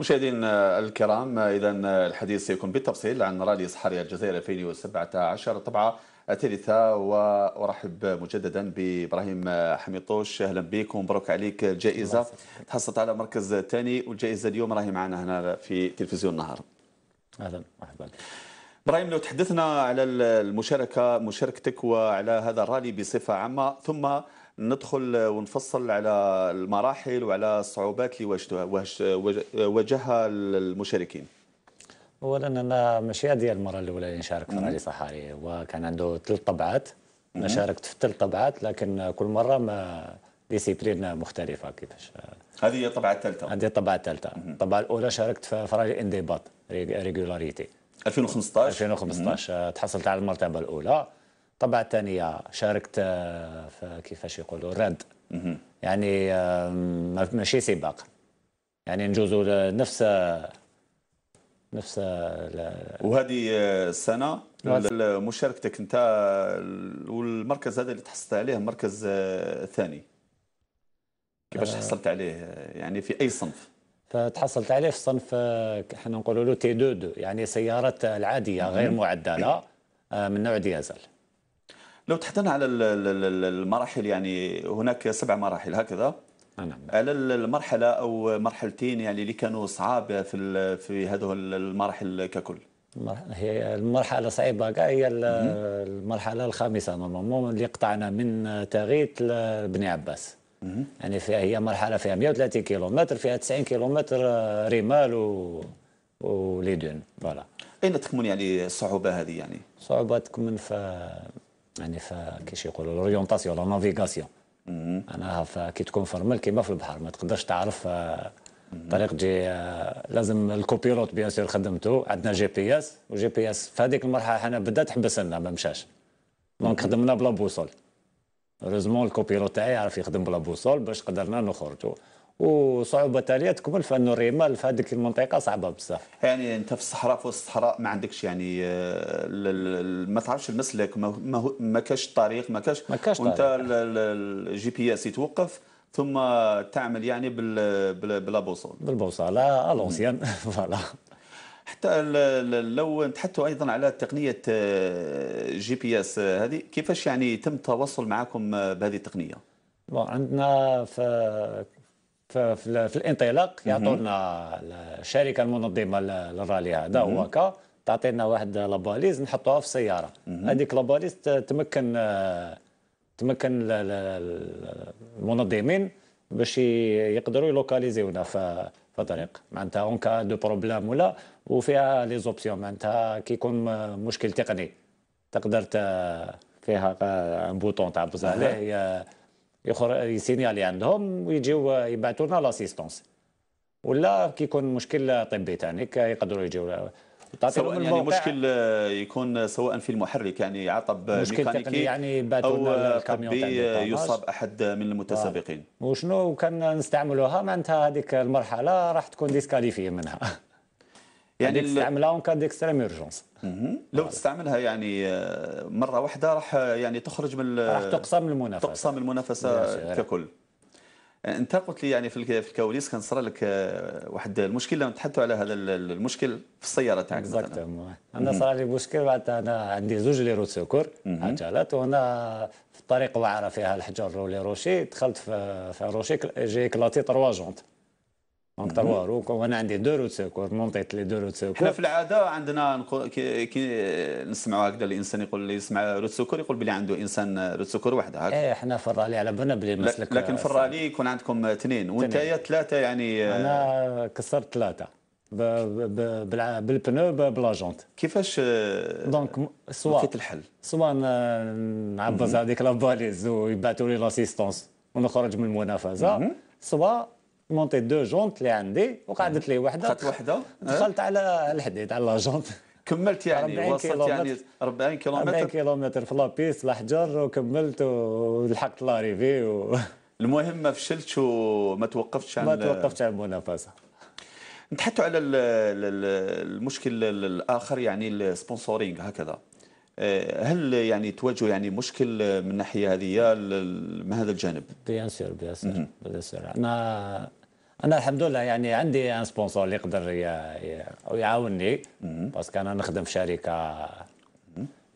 مشاهدينا الكرام اذا الحديث سيكون بالتفصيل عن رالي صحاري الجزائر 2017 طبعا الثالثة وأرحب مجددا بإبراهيم حميطوش أهلا بك ومبروك عليك الجائزة تحصلت على مركز ثاني والجائزة اليوم راهي معنا هنا في تلفزيون النهار أهلا مرحبا ابراهيم لو تحدثنا على المشاركه مشاركتك وعلى هذا الرالي بصفه عامه ثم ندخل ونفصل على المراحل وعلى الصعوبات اللي واجهها المشاركين اولا انا ماشي هذه المره الاولى اللي نشارك في رالي صحاري وكان عنده ثلاث طبعات انا شاركت في ثلاث طبعات لكن كل مره ما ديسيبلين مختلفه كيفاش هذه هي الطبعه الثالثه هذه الطبعه الثالثه الطبعه الاولى شاركت في رالي انضباط ريغولاريتي 2015 2015 آه، تحصلت على المرتبه الاولى طبعا الثانيه شاركت آه، في كيفاش يقولوا الرد يعني آه، ماشي سباق يعني نجوزوا نفس نفس وهذه السنه نعم. مشاركتك انت والمركز هذا اللي تحصلت عليه مركز ثاني كيفاش حصلت عليه يعني في اي صنف فتحصلت عليه في صنف احنا نقولوا له تي دو دو يعني سيارات العاديه غير معدله آه، من نوع ديزل لو تحدثنا على المراحل يعني هناك سبع مراحل هكذا نعم. على المرحله او مرحلتين يعني اللي كانوا صعاب في في هذه المراحل ككل هي المرحله صعيبه هي المرحله الخامسه نورمالمون اللي قطعنا من تاغيت لبني عباس يعني فيها هي مرحله فيها 130 كيلومتر فيها 90 كيلومتر آه، رمال و ولي دون فوالا اين تكمن يعني الصعوبه هذه يعني الصعوبه تكمن في يعني في كيش يقولوا لورونتاسيون لا نافيغاسيون انا كي تكون فرمل كيما في البحر ما تقدرش تعرف آه، طريق جي آه، لازم الكوبيلوت بيان سور خدمته عندنا جي بي اس وجي بي اس في هذيك المرحله حنا بدا تحبس لنا ما مشاش دونك خدمنا بلا بوصول رزمون الكوبيرو تاعي يعرف يخدم بلا بوصول باش قدرنا نخرجوا وصعوبه تاليه تكمل في انه الرمال في هذيك المنطقه صعبه بزاف يعني انت في الصحراء في الصحراء ما عندكش يعني آه، ما تعرفش المسلك ما, ما كاش الطريق ما كاش ما كاش وانت الجي بي اس يتوقف ثم تعمل يعني بلا بوصول بالبوصله الونسيان فوالا حتى لو نتحدثوا ايضا على تقنيه آه، جي بي اس آه، هذه كيفاش يعني تم التواصل معكم آه، بهذه التقنيه؟ عندنا في في, في, في الانطلاق يعطونا الشركه المنظمه للرالي هذا هو كا تعطينا واحد لاباليز نحطوها في السياره هذيك لاباليز تمكن تمكن المنظمين باش يقدروا يلوكاليزيونا فطريق معناتها اون كا دو بروبلام ولا وفيها لي زوبسيون معناتها كي يكون مشكل تقني تقدر فيها ان بوتون تاع تعبز يخر يسينيالي عندهم ويجيو يبعثوا لنا لاسيستونس ولا كي يكون مشكل طبي تانيك يقدروا يجيو سواء يعني مشكل آه، يكون سواء في المحرك يعني عطب آه، ميكانيكي يعني, يعني او آه، يصاب احد من المتسابقين آه. وشنو كان نستعملوها معناتها هذيك المرحله راح تكون ديسكاليفي منها يعني تستعملها اون كاد اكستريم اورجونس لو تستعملها يعني مره واحده راح يعني تخرج من راح تقسم المنافسه تقسم المنافسه ككل آه، انت قلت لي يعني في الكواليس كان صرا لك آه، واحد لما تحدثوا على هذا المشكل في السياره تاعك بالضبط انا صرا لي مشكل بعد انا عندي زوج لي روت سكور عجلات وانا في الطريق واعره فيها الحجر ولي روشي دخلت في, في روشي جي كلاتي تروا جونت دونك تروا روك وانا عندي دو رو سيكور مونطيت لي دو رو سيكور حنا في العاده عندنا كي, نسمعوا هكذا الانسان يقول اللي يسمع رو سيكور يقول بلي عنده انسان رو سيكور وحده هكا ايه حنا في الرالي على بالنا بلي مسلك لكن في الرالي يكون عندكم اثنين وانت ثلاثه يعني انا كسرت ثلاثه بالبنو بلاجونت كيفاش دونك سوا لقيت الحل سوا نعبز هذيك لاباليز ويبعثوا لي لاسيستونس ونخرج من المنافسه سوا مونتي دو جونت اللي عندي وقعدت لي وحده دخلت وحده اه؟ دخلت على الحديد على جونت كملت يعني وصلت يعني 40 كيلومتر 40 كيلومتر في لابيس الحجر وكملت ولحقت لاريفي و... المهم ما فشلتش وما توقفتش عن ما توقفتش عن المنافسه نتحدثوا على المشكل الاخر يعني السبونسورينغ هكذا اه، هل يعني تواجهوا يعني مشكل من الناحيه هذه من هذا الجانب؟ بيان سور بيان سور بيان سور انا انا الحمد لله يعني عندي ان سبونسور اللي يقدر يعاونني باسكو انا نخدم في شركه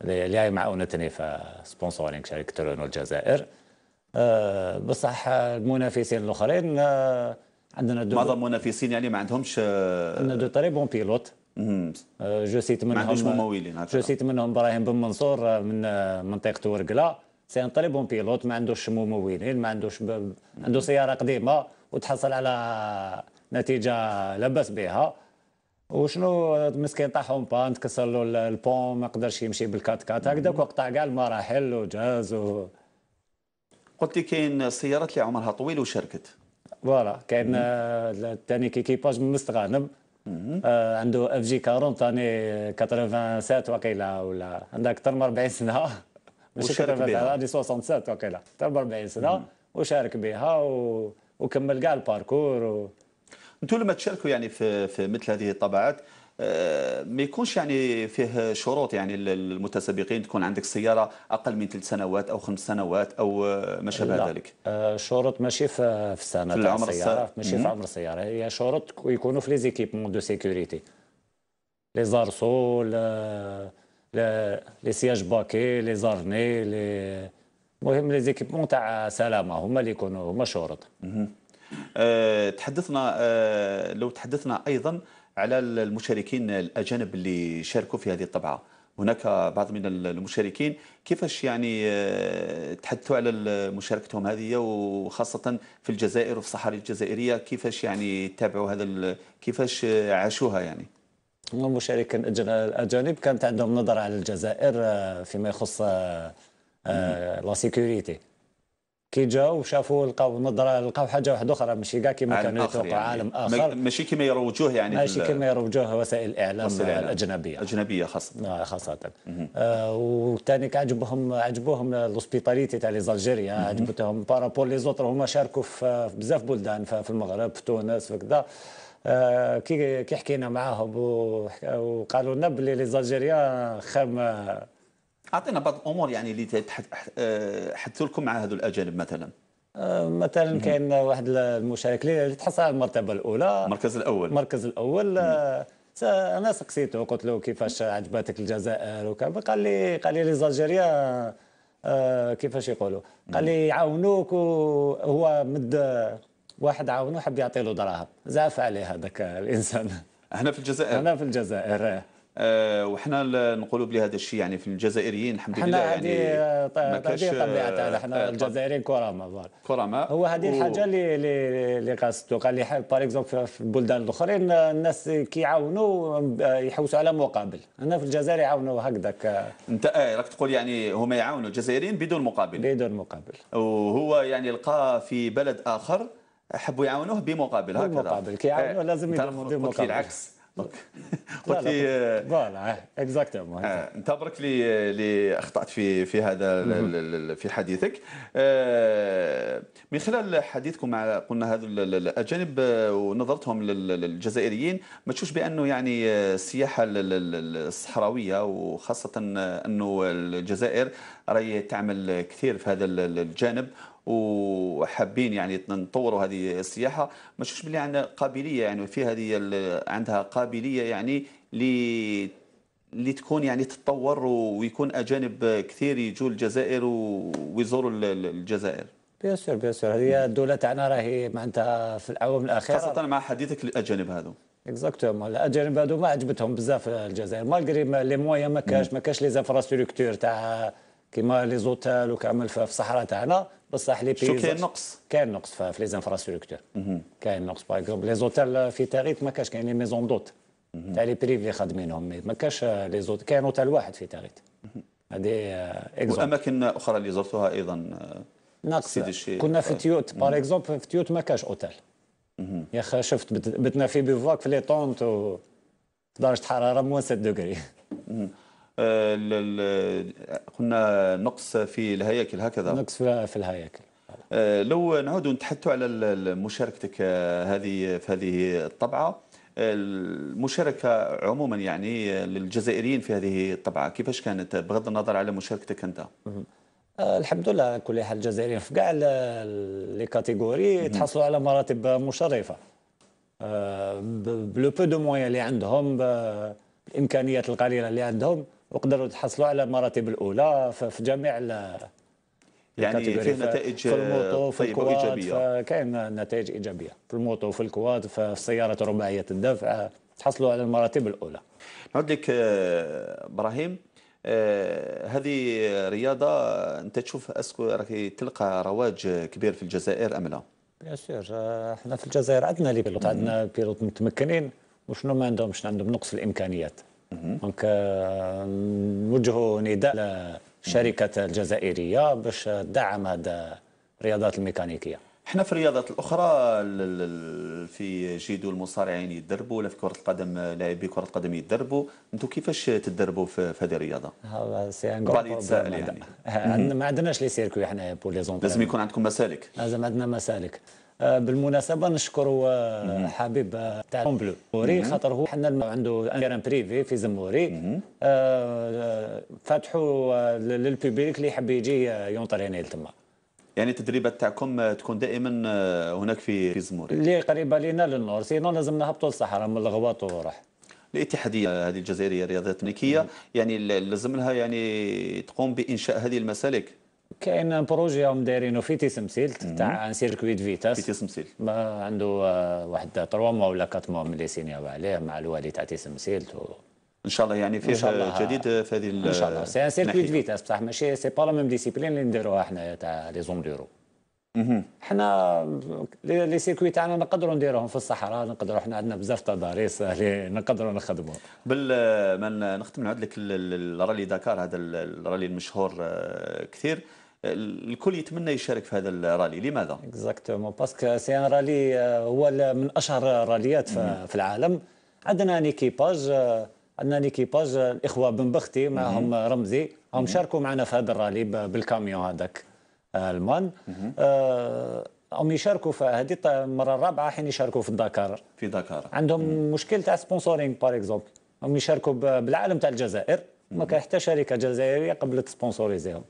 اللي هي معاونتني في سبونسورينغ شركه رونو الجزائر آه، بصح المنافسين الاخرين آه، عندنا دو معظم المنافسين يعني ما عندهمش آه، عندنا دو تري بون بيلوت جو سيت منهم ما ممولين جو سيت منهم ابراهيم بن منصور من منطقه ورقله سي ان تري بون بيلوت ما عندوش ممولين ما عندوش ب... عنده سياره قديمه وتحصل على نتيجه لبس بها وشنو مسكين طاح اون بان تكسر له البون ما قدرش يمشي بالكات كات هكذاك وقطع كاع المراحل وجاز و قلت لي كاين السيارات اللي عمرها طويل وشركت فوالا كاين آه، الثاني كيكيباج مستغانم آه عنده اف جي 40 ثاني 87 وكيلا ولا عندها اكثر من 40 سنه ماشي 87 67 وكيلا اكثر من 40 سنه وشارك بها و وكمل كاع الباركور و... انتم لما تشاركوا يعني في, في مثل هذه الطبعات آه، ما يكونش يعني فيه شروط يعني المتسابقين تكون عندك سياره اقل من ثلاث سنوات او خمس سنوات او آه، ما شابه ذلك آه، شروط ماشي في في السنه في العمر السياره ماشي في عمر السياره هي شروط يكونوا في ليزيكيبمون دو سيكوريتي لي زارسو لي سياج باكي لي زارني لي مهم ليزيكيبمون تاع سلامه هما اللي يكونوا هما شروط أه تحدثنا أه لو تحدثنا ايضا على المشاركين الاجانب اللي شاركوا في هذه الطبعه هناك بعض من المشاركين كيفاش يعني آه، تحدثوا على مشاركتهم هذه وخاصة في الجزائر وفي الصحاري الجزائرية كيفاش يعني تابعوا هذا كيفاش عاشوها يعني المشاركين الأجانب كانت عندهم نظرة على الجزائر آه، فيما يخص آه، آه، لا سيكوريتي كي جاو شافوا لقاو نظره لقاو حاجه واحده اخرى ماشي كاع كما كانوا يتوقعوا يعني. عالم اخر ماشي كما يروجوه يعني ماشي كما يروجوه وسائل الاعلام الاجنبيه الاجنبيه خاصه آه خاصه آه وثاني عجبهم عجبوهم لوسبيتاليتي تاع لي زالجيريا عجبتهم بارابول لي زوتر هما شاركوا في بزاف بلدان في المغرب في تونس وكذا آه كي كي حكينا معاهم وقالوا لنا بلي لي زالجيريا خام اعطينا بعض الامور يعني اللي أه، حدثوا لكم مع هذو الاجانب مثلا أه، مثلا كاين واحد المشارك اللي تحصل على المرتبه الاولى المركز الاول المركز الاول أه، انا سقسيته قلت له كيفاش عجبتك الجزائر وكذا قال لي قال لي ليزالجيريان آه كيفاش يقولوا قال لي يعاونوك وهو مد واحد عاونه حب يعطي له دراهم زعف عليه هذاك الانسان هنا في الجزائر هنا في الجزائر آه، وحنا نقولوا بلي هذا الشيء يعني في الجزائريين الحمد لله يعني هذه طبيعتنا آه، حنا الجزائريين كرامه كرامه هو هذه الحاجه اللي اللي قصدته قال لي باغ اكزومبل في البلدان الاخرين الناس كيعاونوا آه، يحوسوا على مقابل هنا في الجزائر يعاونوا هكذاك انت آه راك تقول يعني هما يعاونوا الجزائريين بدون مقابل بدون مقابل وهو يعني لقى في بلد اخر حبوا يعاونوه بمقابل هكذا بمقابل كيعاونوه لازم يديروا مقابل العكس دونك قلت لي فوالا اكزاكتومون انت لي لي اخطات في في هذا في حديثك آه، من خلال حديثكم مع قلنا هذو الاجانب آه، ونظرتهم للجزائريين ما تشوفش بانه يعني آه، السياحه الصحراويه وخاصه انه الجزائر راهي تعمل كثير في هذا الجانب وحابين يعني نطوروا هذه السياحه ما نشوفش بلي عندنا قابليه يعني في هذه عندها قابليه يعني ل اللي تكون يعني تتطور ويكون اجانب كثير يجوا الجزائر ويزوروا الجزائر بيان سور بيان سور هذه الدوله تاعنا راهي معناتها في العوام الاخيره خاصه مع حديثك الاجانب هذو اكزاكتومون الاجانب هذو ما عجبتهم بزاف الجزائر مالغري لي موان ما كاش ما كاش لي زانفراستركتور تاع كيما لي زوتيل وكعمل في الصحراء تاعنا بصح لي بيزاج كاين نقص كاين نقص في لي انفراستركتور كاين نقص باغ اكزومبل لي زوتيل في تاريخ ما كاش كاين لي ميزون دوت تاع لي بريفي خادمينهم ما كاش لي زوت كاين اوتيل واحد في تاريخ هذه اكزومبل واماكن اخرى اللي زرتوها ايضا ناقصه كنا في آه، تيوت باغ اكزومبل في تيوت ما كاش اوتيل يا اخي شفت بتنا في بيفواك في لي طونت و درجه حراره موان 7 دوغري آه، قلنا نقص في الهياكل هكذا نقص في الهياكل آه، لو نعود نتحدثوا على مشاركتك آه، هذه في هذه الطبعه المشاركه عموما يعني للجزائريين في هذه الطبعه كيفاش كانت بغض النظر على مشاركتك انت الحمد لله على كل حال الجزائريين في كاع لي كاتيجوري تحصلوا على مراتب مشرفه بلو بو دو موان اللي عندهم الامكانيات القليله اللي عندهم وقدروا تحصلوا على المراتب الاولى في جميع يعني في نتائج في الموطو في طيبة إيجابية كاين نتائج إيجابية في الموتو في الكواد في السيارات رباعية الدفع تحصلوا على المراتب الأولى نعود لك آه، إبراهيم آه، هذه رياضة أنت تشوف أسكو راكي تلقى رواج كبير في الجزائر أم لا؟ بيان آه، سور احنا في الجزائر عندنا لي بيلوت عندنا بيلوت متمكنين وشنو ما عندهمش عندهم نقص الإمكانيات دونك آه، نوجهوا نداء للشركه الجزائريه باش تدعم هذا الرياضات الميكانيكيه احنا في الرياضات الاخرى في جيدو المصارعين يتدربوا ولا في كره القدم لاعبي كره القدم يتدربوا انتم كيفاش تدربوا في, هذه الرياضه؟ سي ان يعني ما عندناش لي سيركوي احنا بور لي لازم يكون عندكم مسالك لازم عندنا مسالك آه، بالمناسبه نشكر حبيب آه، تاع لون موري خاطر هو حنا عنده ان بريفي في زموري آه، فاتحوا للبيبليك اللي يحب يجي يونطريني تما يعني التدريبات تاعكم تكون دائما هناك في زموري اللي قريبه لينا للنور سينو لازم نهبطوا للصحراء من الغواط وروح الاتحاديه هذه الجزائريه الرياضيات التنكيه يعني لازم لها يعني تقوم بانشاء هذه المسالك كاين بروجي هم دايرينو في سمسيلت تاع ان سيركوي دو فيتاس في تيسمسيلت ما عنده آه، واحد 3 آه، موا ولا 4 موا ملي سينيو عليه مع الوالي تاع تيسمسيلت و... ان شاء الله يعني فيه جديد في هذه ان شاء الله سي ان دو فيتاس بصح ماشي سي با لا ميم ديسيبلين اللي نديروها حنايا تاع لي زوندورو حنا لي سيركوي تاعنا نقدروا نديروهم في الصحراء نقدروا حنا عندنا بزاف تضاريس اللي آه، نقدروا نخدموا بال ما نختم نعود لك الرالي داكار هذا الرالي المشهور كثير الكل يتمنى يشارك في هذا الرالي لماذا اكزاكتومون باسكو سي ان رالي هو من اشهر الراليات في العالم عندنا نيكيباج euh, عندنا ليكيباج الاخوه euh, بن بختي معهم رمزي هم شاركوا معنا في هذا الرالي بالكاميون هذاك آه، المان آه، هم يشاركوا في هذه المره الرابعه حين يشاركوا في الدكار في دكار عندهم مشكل تاع سبونسورينغ باغ اكزومبل هم يشاركوا بالعالم تاع الجزائر ما كان حتى شركه جزائريه قبلت سبونسوريزيهم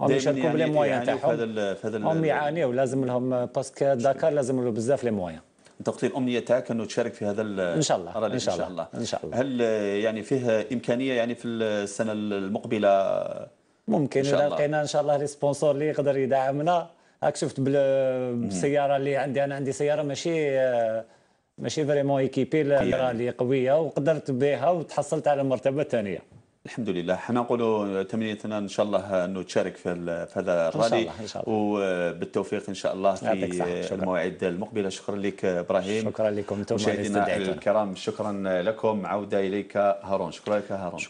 يعني هم يشاركوا بلي موان تاعهم هم يعانيوا لازم لهم باسكو داكار لازم له بزاف لي موان تقتيل الامنيه تاعك انه تشارك في هذا ان شاء الله ان شاء الله ان شاء الله هل يعني فيه امكانيه يعني في السنه المقبله ممكن اذا لقينا ان شاء الله لي سبونسور اللي يقدر يدعمنا هاك شفت بالسياره اللي عندي انا عندي سياره ماشي ماشي فريمون ايكيبي اللي قويه وقدرت بها وتحصلت على المرتبه الثانيه الحمد لله حنا نقولوا تمنيتنا ان شاء الله انه تشارك في, هذا الرالي إن شاء الله. وبالتوفيق ان شاء الله في المواعيد المقبله شكرا لك ابراهيم شكرا لكم انتم الكرام شكرا لكم عوده اليك هارون شكرا لك هارون شكرا.